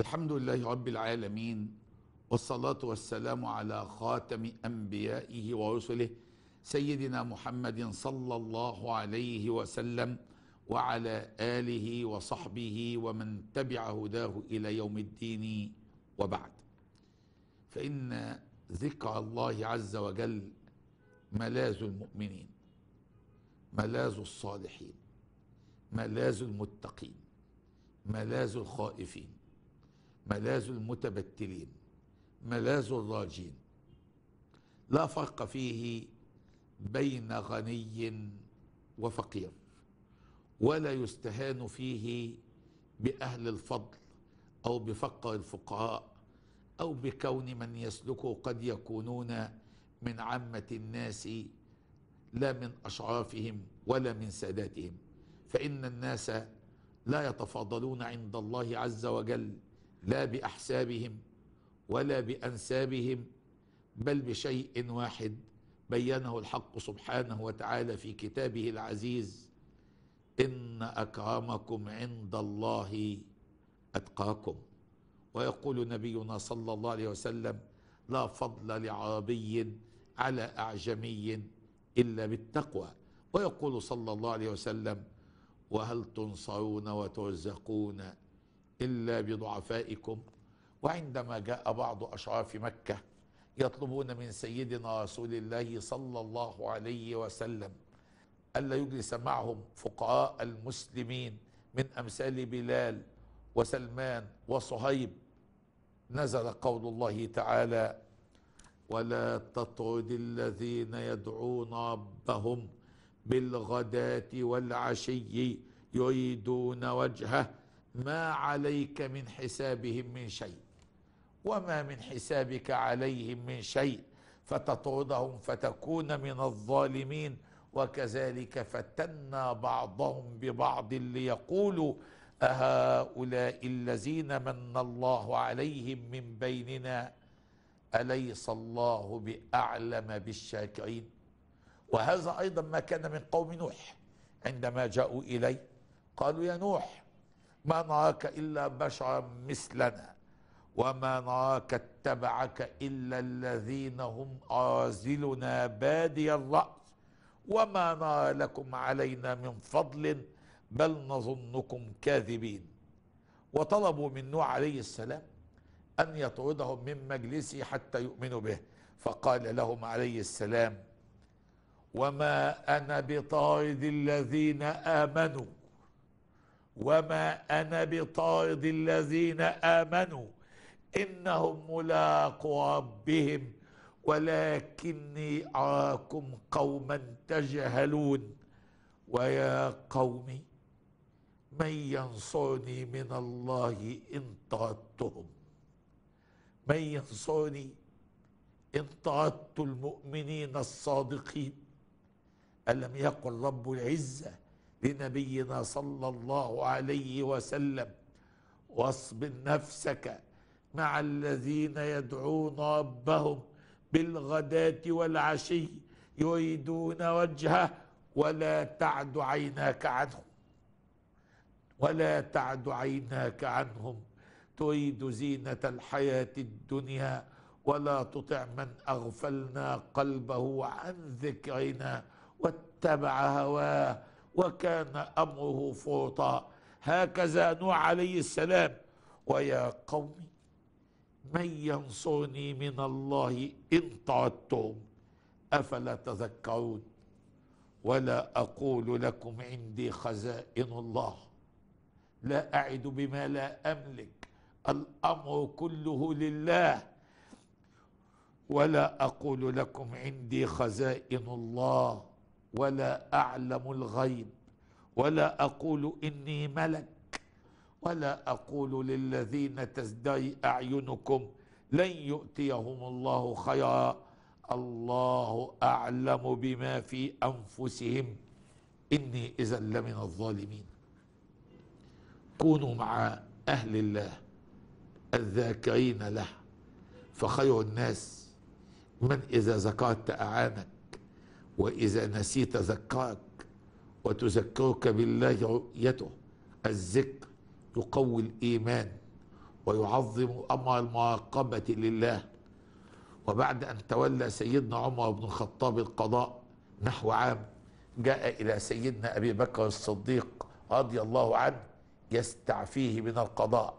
الحمد لله رب العالمين والصلاة والسلام على خاتم أنبيائه ورسله سيدنا محمد صلى الله عليه وسلم وعلى آله وصحبه ومن تبع هداه إلى يوم الدين وبعد فإن ذكر الله عز وجل ملاذ المؤمنين ملاذ الصالحين ملاذ المتقين ملاذ الخائفين ملاذ المتبتلين ملاذ الراجين لا فرق فيه بين غني وفقير ولا يستهان فيه باهل الفضل او بفقر الفقراء او بكون من يسلكه قد يكونون من عامه الناس لا من اشرافهم ولا من ساداتهم فان الناس لا يتفاضلون عند الله عز وجل لا باحسابهم ولا بانسابهم بل بشيء واحد بينه الحق سبحانه وتعالى في كتابه العزيز ان اكرمكم عند الله اتقاكم ويقول نبينا صلى الله عليه وسلم لا فضل لعربي على اعجمي الا بالتقوى ويقول صلى الله عليه وسلم وهل تنصرون وترزقون إلا بضعفائكم وعندما جاء بعض أشراف مكة يطلبون من سيدنا رسول الله صلى الله عليه وسلم ألا يجلس معهم فقراء المسلمين من أمثال بلال وسلمان وصهيب نزل قول الله تعالى ولا تطرد الذين يدعون ربهم بالغداة والعشي يريدون وجهه ما عليك من حسابهم من شيء وما من حسابك عليهم من شيء فتطردهم فتكون من الظالمين وكذلك فتنا بعضهم ببعض ليقولوا أهؤلاء الذين من الله عليهم من بيننا أليس الله بأعلم بالشاكرين وهذا أيضا ما كان من قوم نوح عندما جاءوا إليه قالوا يا نوح ما نراك إلا بشرا مثلنا وما نراك اتبعك إلا الذين هم أرازلنا بادي الرأي وما نرى لكم علينا من فضل بل نظنكم كاذبين وطلبوا من نوح عليه السلام أن يطردهم من مجلسه حتى يؤمنوا به فقال لهم عليه السلام وما أنا بطارد الذين آمنوا وما أنا بطارد الذين آمنوا إنهم ملاقوا ربهم ولكني أراكم قوما تجهلون ويا قوم من ينصرني من الله إن طردتهم من ينصرني إن طردت المؤمنين الصادقين ألم يقل رب العزة لنبينا صلى الله عليه وسلم واصبر نفسك مع الذين يدعون ربهم بالغداة والعشي يريدون وجهه ولا تعد عيناك عنهم ولا تعد عيناك عنهم تريد زينة الحياة الدنيا ولا تطع من أغفلنا قلبه عن ذكرنا واتبع هواه وكان امره فرطا هكذا نوح عليه السلام ويا قوم من ينصرني من الله ان طردتهم افلا تذكرون ولا اقول لكم عندي خزائن الله لا اعد بما لا املك الامر كله لله ولا اقول لكم عندي خزائن الله ولا اعلم الغيب ولا اقول اني ملك ولا اقول للذين تزدري اعينكم لن يؤتيهم الله خيرا الله اعلم بما في انفسهم اني اذا لمن الظالمين كونوا مع اهل الله الذاكرين له فخير الناس من اذا ذكرت اعانك وإذا نسيت ذكرك وتذكرك بالله رؤيته الذكر يقوي الإيمان ويعظم أمر المراقبة لله وبعد أن تولى سيدنا عمر بن الخطاب القضاء نحو عام جاء إلى سيدنا أبي بكر الصديق رضي الله عنه يستعفيه من القضاء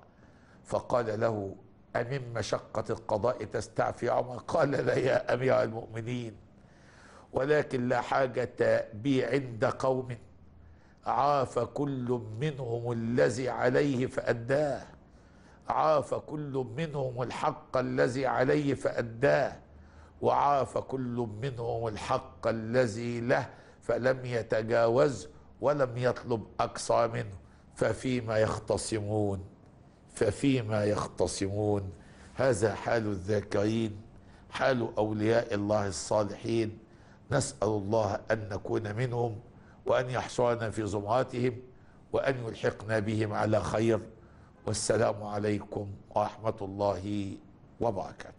فقال له أمن مشقة القضاء تستعفي عمر قال لا يا أمير المؤمنين ولكن لا حاجة بي عند قوم عاف كل منهم الذي عليه فأداه عاف كل منهم الحق الذي عليه فأداه وعاف كل منهم الحق الذي له فلم يتجاوزه ولم يطلب أقصى منه ففيما يختصمون ففيما يختصمون هذا حال الذاكرين حال أولياء الله الصالحين نسال الله ان نكون منهم وان يحصرنا في زمراتهم وان يلحقنا بهم على خير والسلام عليكم ورحمه الله وبركاته